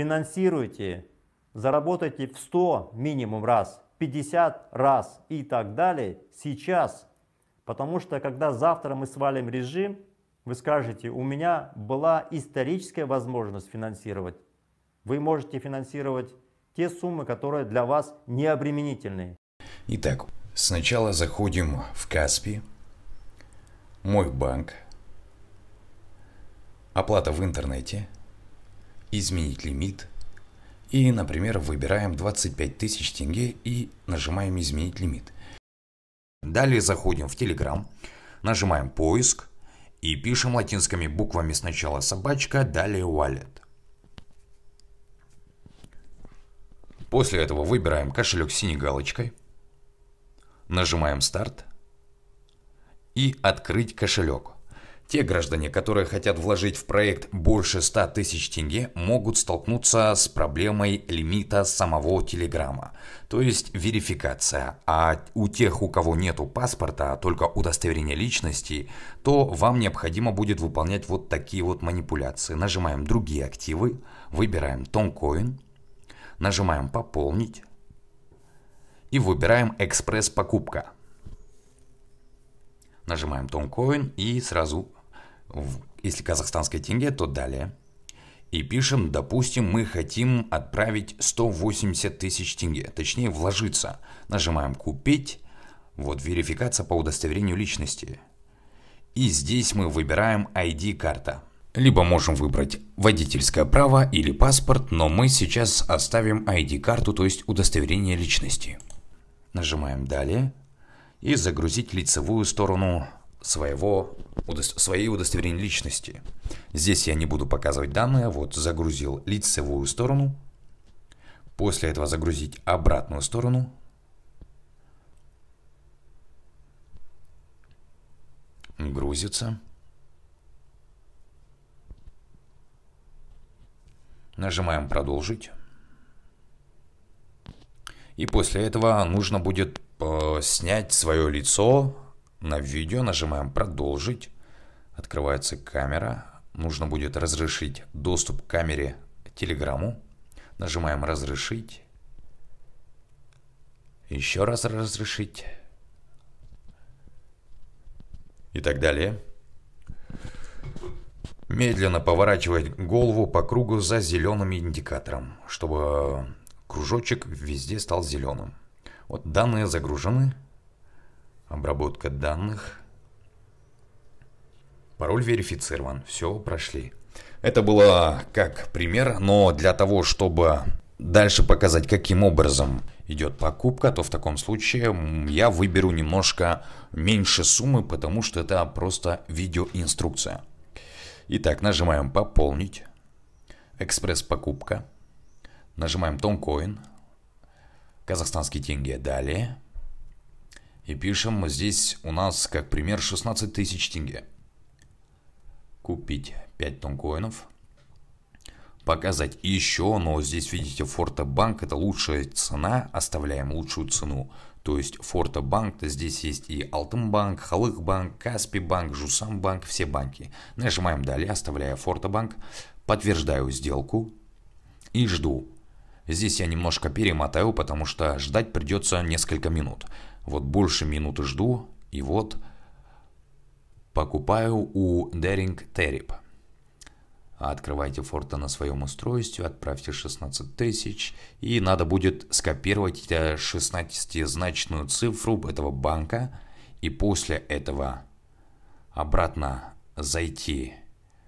финансируйте, заработайте в 100 минимум раз, 50 раз и так далее сейчас. Потому что когда завтра мы свалим режим, вы скажете, у меня была историческая возможность финансировать. Вы можете финансировать те суммы, которые для вас не обременительные. Итак, сначала заходим в Каспи, мой банк, оплата в интернете – изменить лимит. И, например, выбираем 25 тысяч тенге и нажимаем «Изменить лимит». Далее заходим в Telegram, нажимаем «Поиск» и пишем латинскими буквами сначала «собачка», далее «wallet». После этого выбираем кошелек с синей галочкой, нажимаем «Старт» и «Открыть кошелек». Те граждане, которые хотят вложить в проект больше 100 тысяч тенге, могут столкнуться с проблемой лимита самого Телеграма, то есть верификация. А у тех, у кого нету паспорта, а только удостоверение личности, то вам необходимо будет выполнять вот такие вот манипуляции. Нажимаем «Другие активы», выбираем «Тонкоин», нажимаем «Пополнить» и выбираем «Экспресс-покупка». Нажимаем Тонкоин и сразу если казахстанская тенге, то далее. И пишем, допустим, мы хотим отправить 180 тысяч тенге, точнее вложиться. Нажимаем «Купить», вот верификация по удостоверению личности. И здесь мы выбираем ID-карта. Либо можем выбрать водительское право или паспорт, но мы сейчас оставим ID-карту, то есть удостоверение личности. Нажимаем «Далее» и загрузить лицевую сторону своего, удос, своей удостоверения личности. Здесь я не буду показывать данные, вот загрузил лицевую сторону, после этого загрузить обратную сторону. Грузится. Нажимаем «Продолжить». И после этого нужно будет э, снять свое лицо на видео нажимаем «Продолжить». Открывается камера. Нужно будет разрешить доступ к камере телеграмму. Нажимаем «Разрешить». Еще раз «Разрешить». И так далее. Медленно поворачивать голову по кругу за зеленым индикатором, чтобы кружочек везде стал зеленым. Вот данные загружены обработка данных. Пароль верифицирован, все, прошли. Это было как пример, но для того, чтобы дальше показать, каким образом идет покупка, то в таком случае я выберу немножко меньше суммы, потому что это просто видеоинструкция. Итак, нажимаем «Пополнить», «Экспресс-покупка», нажимаем «Тонкоин», Казахстанские тенге», «Далее», и пишем здесь у нас, как пример, 16 тысяч тенге. Купить 5 тонн коинов. Показать еще, но здесь видите, Форта Банк это лучшая цена, оставляем лучшую цену. То есть Форта Банк, то здесь есть и банк Халык банк Каспи Банк, Жусам Банк, все банки. Нажимаем далее, оставляя Форта Банк, подтверждаю сделку и жду. Здесь я немножко перемотаю, потому что ждать придется несколько минут. Вот больше минуты жду, и вот покупаю у Деринг Террип. Открывайте форта на своем устройстве, отправьте 16 тысяч, и надо будет скопировать 16-значную э, цифру этого банка, и после этого обратно зайти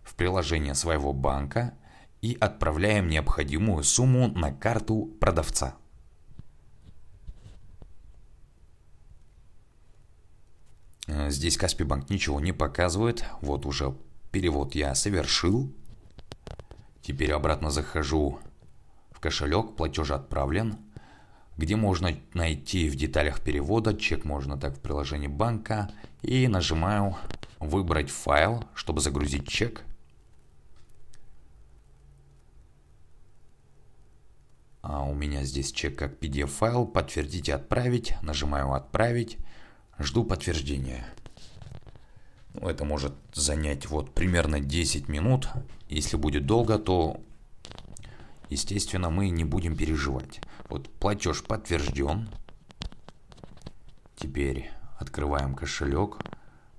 в приложение своего банка и отправляем необходимую сумму на карту продавца. Э, здесь Каспий банк ничего не показывает. Вот уже перевод я совершил. Теперь обратно захожу в кошелек, платеж отправлен. Где можно найти в деталях перевода, чек можно так в приложении банка. И нажимаю выбрать файл, чтобы загрузить чек. А у меня здесь чек как PDF файл, подтвердить и отправить. Нажимаю отправить. Жду подтверждения. Ну, это может занять вот примерно 10 минут. Если будет долго, то, естественно, мы не будем переживать. Вот платеж подтвержден. Теперь открываем кошелек.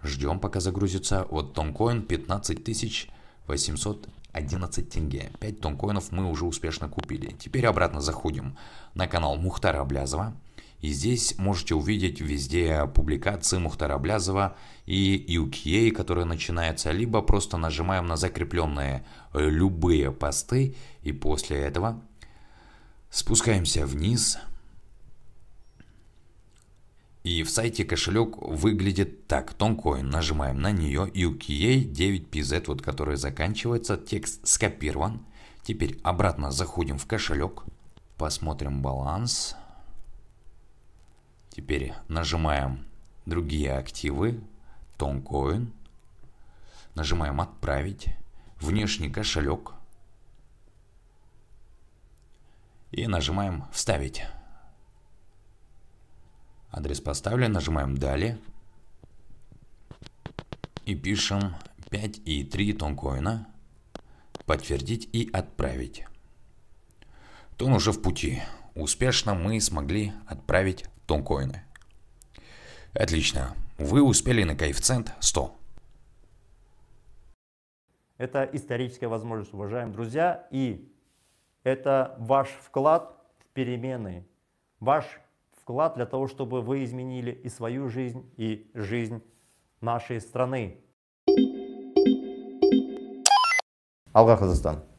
Ждем, пока загрузится. Вот тонкоин 15 811 тенге. 5 тонкоинов мы уже успешно купили. Теперь обратно заходим на канал Мухтара Аблязова. И здесь можете увидеть везде публикации Мухтара Блязова и UQA, которые начинаются либо просто нажимаем на закрепленные э, любые посты и после этого спускаемся вниз. И в сайте кошелек выглядит так. Тонкоин. Нажимаем на нее. UQA 9PZ, вот который заканчивается. Текст скопирован. Теперь обратно заходим в кошелек. Посмотрим баланс. Баланс. Теперь нажимаем другие активы, Тонкоин. Нажимаем отправить, внешний кошелек. И нажимаем вставить. Адрес поставлен, нажимаем далее. И пишем 5 и 3 тонкоина. Подтвердить и отправить. Тон уже в пути успешно мы смогли отправить тонкоины. Отлично. Вы успели на коэффициент 100. Это историческая возможность, уважаемые друзья, и это ваш вклад в перемены, ваш вклад для того, чтобы вы изменили и свою жизнь, и жизнь нашей страны. Алга Казахстан.